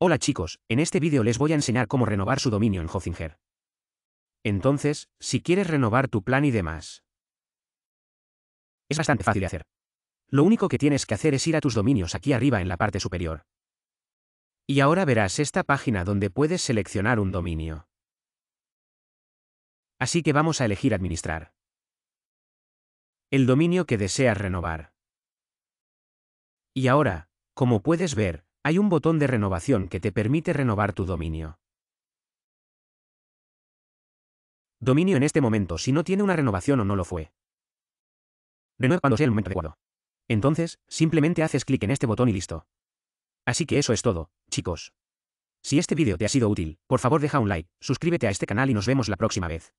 Hola chicos, en este vídeo les voy a enseñar cómo renovar su dominio en Hostinger. Entonces, si quieres renovar tu plan y demás. Es bastante fácil de hacer. Lo único que tienes que hacer es ir a tus dominios aquí arriba en la parte superior. Y ahora verás esta página donde puedes seleccionar un dominio. Así que vamos a elegir administrar. El dominio que deseas renovar. Y ahora, como puedes ver, hay un botón de renovación que te permite renovar tu dominio. Dominio en este momento si no tiene una renovación o no lo fue. Renueva cuando sea el momento adecuado. Entonces, simplemente haces clic en este botón y listo. Así que eso es todo, chicos. Si este vídeo te ha sido útil, por favor deja un like, suscríbete a este canal y nos vemos la próxima vez.